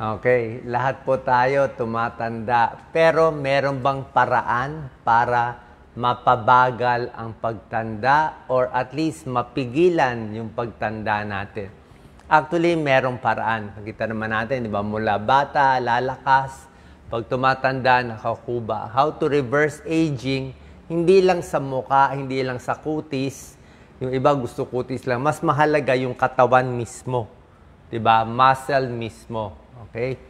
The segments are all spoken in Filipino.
Okay, lahat po tayo tumatanda. Pero meron bang paraan para mapabagal ang pagtanda or at least mapigilan yung pagtanda natin? Actually, merong paraan. Nakita naman natin, di ba? Mula bata, lalakas, pag tumatanda, nakakuba. How to reverse aging, hindi lang sa muka, hindi lang sa kutis. Yung iba gusto kutis lang. Mas mahalaga yung katawan mismo. 'di ba? Muscle mismo. Okay?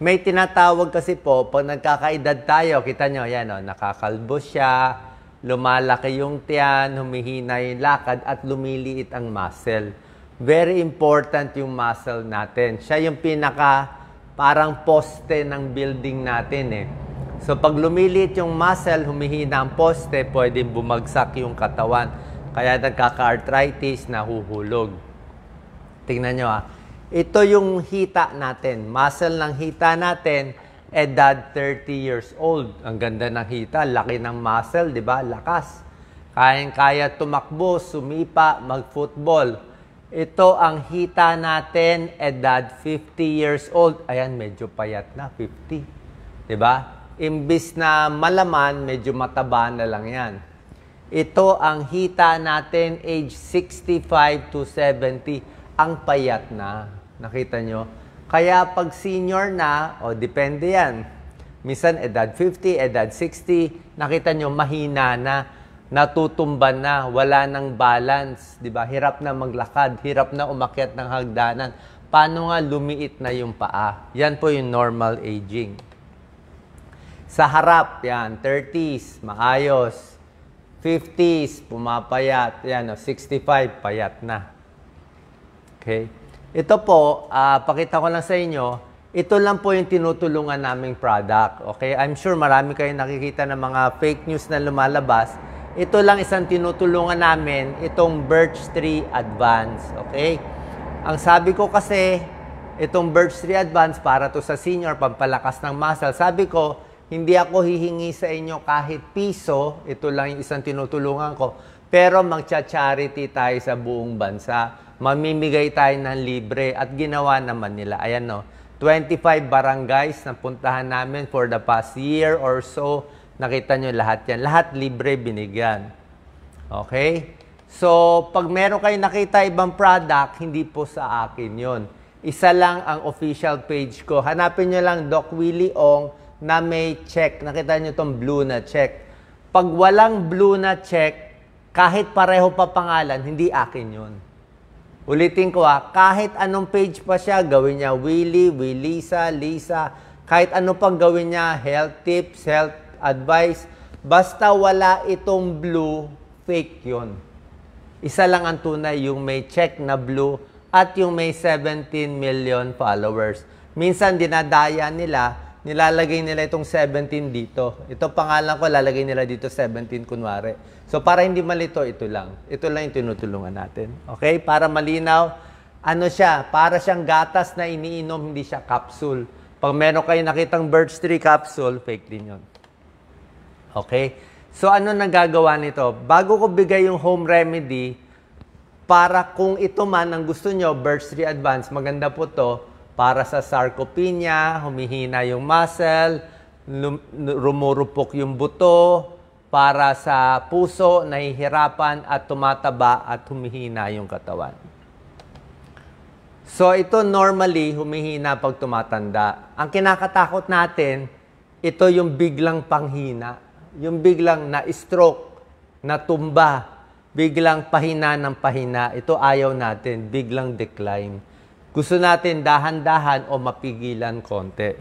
May tinatawag kasi po, pag nagkakaedad tayo, kita nyo, yan o, oh, nakakalbo siya, lumalaki yung tiyan, humihina yung lakad, at lumiliit ang muscle. Very important yung muscle natin. Siya yung pinaka parang poste ng building natin eh. So pag lumiliit yung muscle, humihina ang poste, pwedeng bumagsak yung katawan. Kaya nagkaka-arthritis, nahuhulog. Tingnan nyo ah ito yung hita natin, muscle ng hita natin, edad 30 years old. Ang ganda ng hita, laki ng muscle, di ba? Lakas. Kayang-kaya tumakbo, sumipa, mag-football. Ito ang hita natin, edad 50 years old. Ayan, medyo payat na, 50. Di ba? Imbis na malaman, medyo mataba na lang yan. Ito ang hita natin, age 65 to 70. Ang payat na. Nakita nyo? Kaya pag senior na, o depende yan. Minsan edad 50, edad 60, nakita nyo mahina na, natutumba na, wala ng balance, di ba? Hirap na maglakad, hirap na umakyat ng hagdanan. Paano nga lumiit na yung paa? Yan po yung normal aging. Sa harap, yan, 30s, maayos. 50s, pumapayat. Yan, o, 65, payat na. Okay? Ito po, uh, pakita ko lang sa inyo, ito lang po yung tinutulungan naming product. Okay, I'm sure marami kayong nakikita ng mga fake news na lumalabas. Ito lang isang tinutulungan namin, itong Birch Tree Advance. Okay? Ang sabi ko kasi, itong Birch Tree Advance para to sa senior, pampalakas ng muscle. Sabi ko, hindi ako hihingi sa inyo kahit piso, ito lang yung isang tinutulungan ko, pero magcha-charity tayo sa buong bansa mamimigay tayo ng libre at ginawa naman nila. Ayan no, 25 barangays na puntahan namin for the past year or so. Nakita nyo lahat yan. Lahat libre binigyan. Okay? So, pag meron kayo nakita ibang product, hindi po sa akin yon. Isa lang ang official page ko. Hanapin nyo lang Doc Willie Ong na may check. Nakita nyo tong blue na check. Pag walang blue na check, kahit pareho pa pangalan, hindi akin yon. Ulitin ko ha, ah, kahit anong page pa siya, gawin niya Willy, Willisa, Lisa, kahit ano pang gawin niya, health tips, health advice, basta wala itong blue, fake yon. Isa lang ang tunay, yung may check na blue at yung may 17 million followers. Minsan dinadaya nila nilalagay nila itong 17 dito. Ito pangalan ko, lalagay nila dito 17 kunwari. So para hindi malito, ito lang. Ito lang yung tinutulungan natin. Okay? Para malinaw, ano siya? Para siyang gatas na iniinom, hindi siya capsule. Pag meron kayo nakitang birch tree capsule, fake din yun. Okay? So ano nang gagawa nito? Bago ko bigay yung home remedy, para kung ito man ang gusto nyo, birch tree advance, maganda po to, para sa sarcopenia, humihina yung muscle, rumurupok yung buto. Para sa puso, nahihirapan at tumataba at humihina yung katawan. So ito normally humihina pag tumatanda. Ang kinakatakot natin, ito yung biglang panghina, yung biglang na-stroke, natumba, biglang pahina ng pahina. Ito ayaw natin, biglang decline. Gusto natin dahan-dahan o mapigilan konti.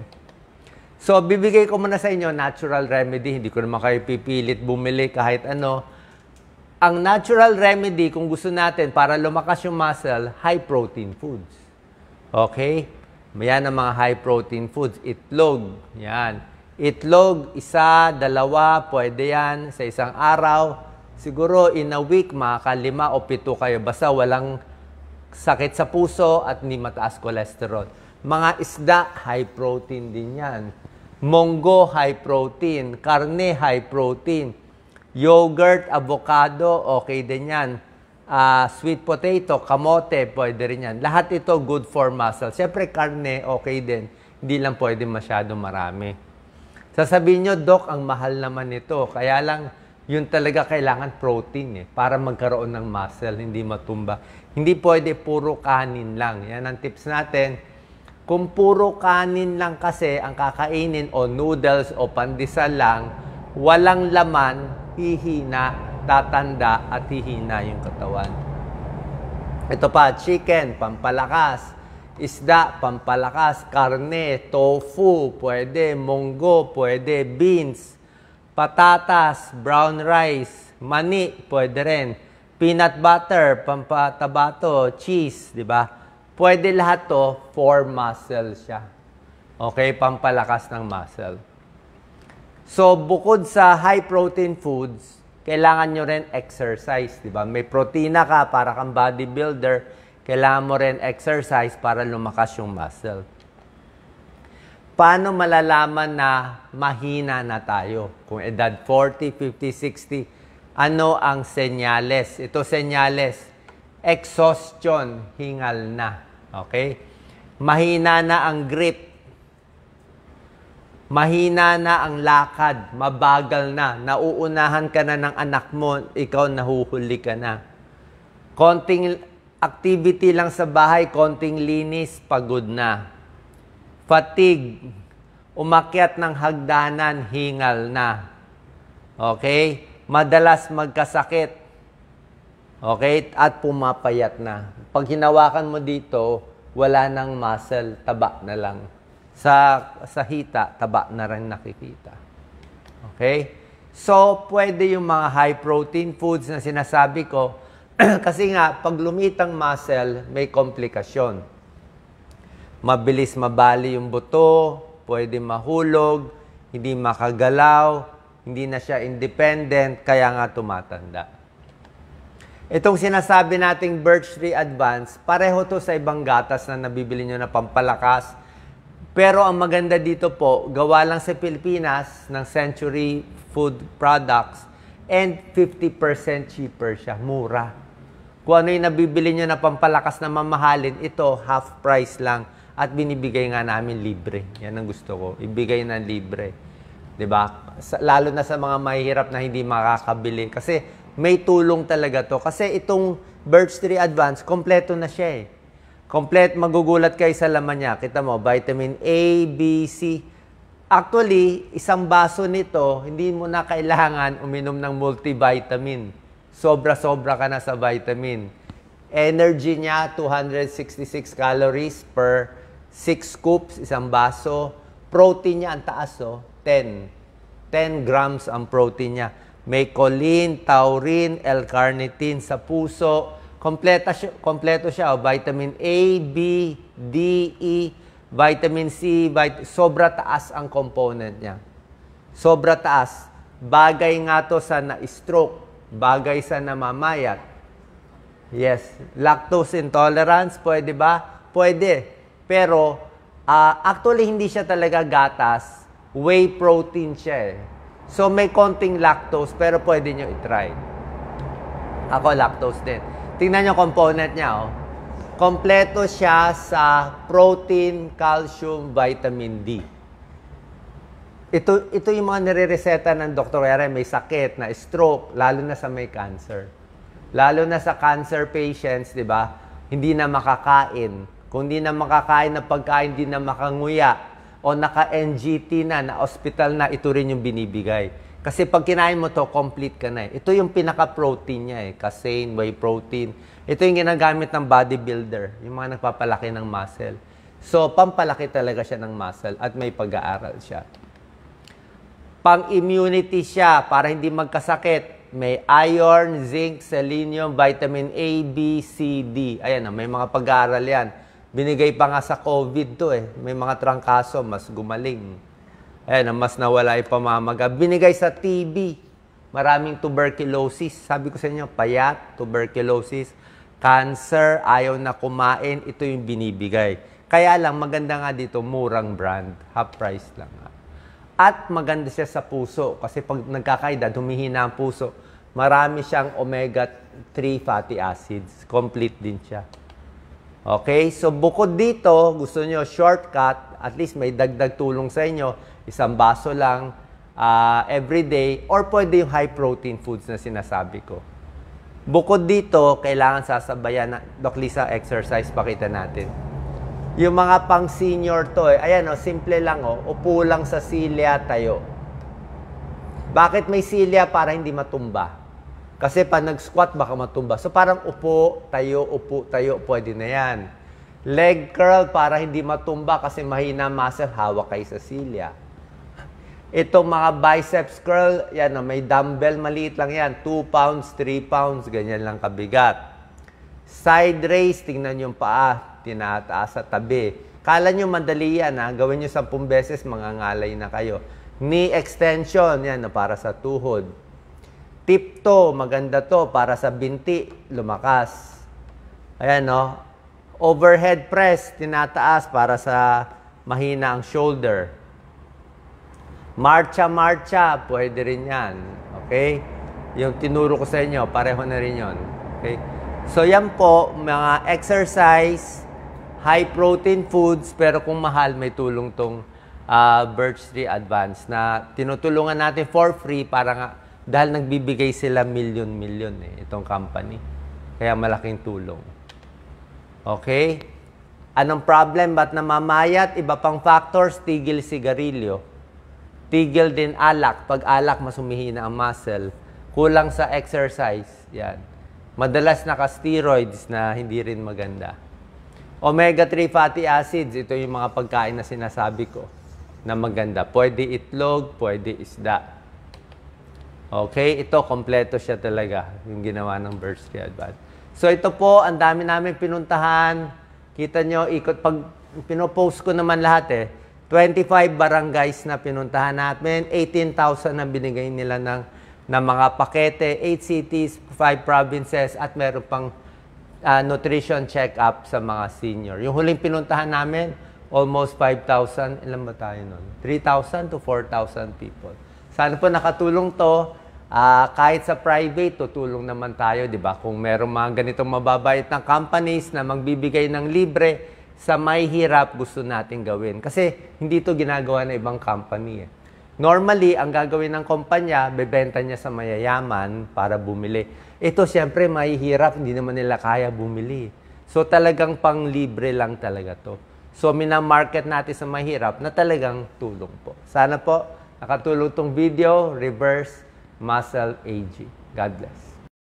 So, bibigay ko muna sa inyo natural remedy. Hindi ko naman kayo pipilit bumili kahit ano. Ang natural remedy, kung gusto natin, para lumakas yung muscle, high protein foods. Okay? Yan ang mga high protein foods. Itlog. Yan. Itlog, isa, dalawa, pwede yan sa isang araw. Siguro in a week, makaka makakalima o pito kayo. Basta walang sakit sa puso at ni mataas cholesterol. Mga isda, high protein din yan. Monggo, high protein. Karne, high protein. Yogurt, avocado, okay din yan. Uh, sweet potato, kamote, pwede rin yan. Lahat ito good for muscle. Siyempre, karne, okay din. Hindi lang pwede masyado marami. Sasabihin nyo, Doc, ang mahal naman nito. Kaya lang, yun talaga kailangan protein eh, para magkaroon ng muscle, hindi matumba. Hindi pwede puro kanin lang. Yan ang tips natin. Kung puro kanin lang kasi ang kakainin o noodles o pandesal lang, walang laman, hihina, tatanda at hihina yung katawan. Ito pa, chicken, pampalakas isda, pampalakas, karne, tofu, pwede, munggo, pwede, beans, patatas, brown rice, mani, pwede rin. Peanut butter, pampatabato, cheese, di ba? Pwede lahat to for muscle siya. Okay, pampalakas ng muscle. So, bukod sa high protein foods, kailangan nyo rin exercise, di ba? May protina ka para kang bodybuilder, kailangan mo rin exercise para lumakas yung muscle paano malalaman na mahina na tayo? Kung edad 40, 50, 60, ano ang senyales? Ito senyales, exhaustion, hingal na. Okay? Mahina na ang grip. Mahina na ang lakad, mabagal na, nauunahan ka na ng anak mo, ikaw nahuhuli ka na. Konting activity lang sa bahay, konting linis, pagod na fatigue, umakyat ng hagdanan, hingal na. Okay? Madalas magkasakit. Okay? At pumapayat na. Pag hinawakan mo dito, wala nang muscle, taba na lang. Sa, sa hita, taba na rin nakikita. Okay? So, pwede yung mga high protein foods na sinasabi ko kasi nga, pag lumitang muscle, may komplikasyon mabilis mabali yung buto, pwede mahulog, hindi makagalaw, hindi na siya independent, kaya nga tumatanda. Itong sinasabi nating Birch Tree Advance, pareho to sa ibang gatas na nabibili nyo na pampalakas. Pero ang maganda dito po, gawa lang sa Pilipinas ng Century Food Products and 50% cheaper siya, mura. Kung ano yung nabibili nyo na pampalakas na mamahalin, ito half price lang at binibigay nga namin libre. Yan ang gusto ko. Ibigay na libre. 'Di ba? Lalo na sa mga mahihirap na hindi makakabili kasi may tulong talaga 'to kasi itong Birch Tree Advance kompleto na siya eh. Complete magugulat kayo sa laman niya. Kita mo, vitamin A, B, C. Actually, isang baso nito, hindi mo na kailangan uminom ng multivitamin. Sobra-sobra ka na sa vitamin. Energy niya, 266 calories per 6 scoops, isang baso. Protein niya ang taas, oh. 10. 10 grams ang protein niya. May choline, taurine, L-carnitine sa puso. Kompleta siya, kompleto siya, oh. vitamin A, B, D, E, vitamin C, vit sobra taas ang component niya. Sobra taas. Bagay nga to sa na-stroke, bagay sa namamayat. Yes, lactose intolerance, pwede ba? Pwede pero, uh, actually, hindi siya talaga gatas. Whey protein siya eh. So, may konting lactose, pero pwede nyo itry. Ako, lactose din. Tingnan nyo component niya, oh. Kompleto siya sa protein, calcium, vitamin D. Ito, ito yung mga nire-reseta ng Dr. Ere, may sakit, na stroke, lalo na sa may cancer. Lalo na sa cancer patients, di ba? Hindi na makakain kung na makakain na pagkain, din na makanguya, o naka-NGT na, na hospital na, ito rin yung binibigay. Kasi pag kinain mo to, complete ka na eh. Ito yung pinaka-protein niya eh. Casein, whey protein. Ito yung ginagamit ng bodybuilder, yung mga nagpapalaki ng muscle. So, pampalaki talaga siya ng muscle at may pag-aaral siya. Pang-immunity siya para hindi magkasakit. May iron, zinc, selenium, vitamin A, B, C, D. Ayan na, ah, may mga pag-aaral yan Binigay pa nga sa COVID to eh. May mga trangkaso, mas gumaling. Ayan, mas nawala yung pamamaga. Binigay sa TB. Maraming tuberculosis. Sabi ko sa inyo, payat, tuberculosis, cancer, ayaw na kumain. Ito yung binibigay. Kaya lang, maganda nga dito, murang brand. Half price lang nga. At maganda siya sa puso. Kasi pag nagkakaida, humihina ang puso. Marami siyang omega-3 fatty acids. Complete din siya. Okay? So, bukod dito, gusto nyo shortcut, at least may dagdag tulong sa inyo, isang baso lang uh, every day, or pwede yung high protein foods na sinasabi ko. Bukod dito, kailangan sasabayan na, Doc Lisa, exercise pakita natin. Yung mga pang senior to, eh, ayan o, oh, simple lang o, oh, upo lang sa silya tayo. Bakit may silya para hindi matumba? Kasi pa nag-squat, baka matumba. So parang upo, tayo, upo, tayo, pwede na yan. Leg curl para hindi matumba kasi mahina muscle hawak kay sa silya. Itong mga biceps curl, yan o, ah, may dumbbell maliit lang yan. 2 pounds, 3 pounds, ganyan lang kabigat. Side raise, tingnan yung paa, tinataas sa tabi. Kala nyo madali yan ha, ah. gawin nyo 10 beses, mga ngalay na kayo. Knee extension, yan o, ah, para sa tuhod tip to, maganda to para sa binti, lumakas. Ayan, no? Overhead press, tinataas para sa mahina ang shoulder. Marcha-marcha, pwede rin yan. Okay? Yung tinuro ko sa inyo, pareho na rin yon. Okay? So, yan po, mga exercise, high protein foods, pero kung mahal, may tulong tong uh, Birch Tree Advance na tinutulungan natin for free para nga dahil nagbibigay sila million-million eh, itong company. Kaya malaking tulong. Okay? Anong problem? Ba't namamayat? Iba pang factors, tigil sigarilyo. Tigil din alak. Pag alak, mas humihina ang muscle. Kulang sa exercise. Yan. Madalas naka-steroids na hindi rin maganda. Omega-3 fatty acids, ito yung mga pagkain na sinasabi ko na maganda. Pwede itlog, pwede isda. Okay, ito kompleto siya talaga yung ginawa ng birds Tree So ito po, ang dami namin pinuntahan. Kita nyo, ikot, pag pinopost ko naman lahat eh, 25 barangays na pinuntahan natin, 18,000 ang binigay nila ng, ng mga pakete, 8 cities, 5 provinces, at meron pang uh, nutrition check-up sa mga senior. Yung huling pinuntahan namin, almost 5,000, ilan ba tayo nun? 3,000 to 4,000 people. Sana po nakatulong to. Uh, kahit sa private, tutulong naman tayo, di ba? Kung merong mga ganitong mababait na companies na magbibigay ng libre sa may hirap gusto natin gawin. Kasi hindi to ginagawa ng ibang company. Eh. Normally, ang gagawin ng kumpanya, bebenta niya sa mayayaman para bumili. Ito, siyempre, mahihirap. Hindi naman nila kaya bumili. So, talagang pang libre lang talaga to. So, minamarket natin sa mahirap na talagang tulong po. Sana po, Nakatulong tong video, reverse muscle aging. God bless.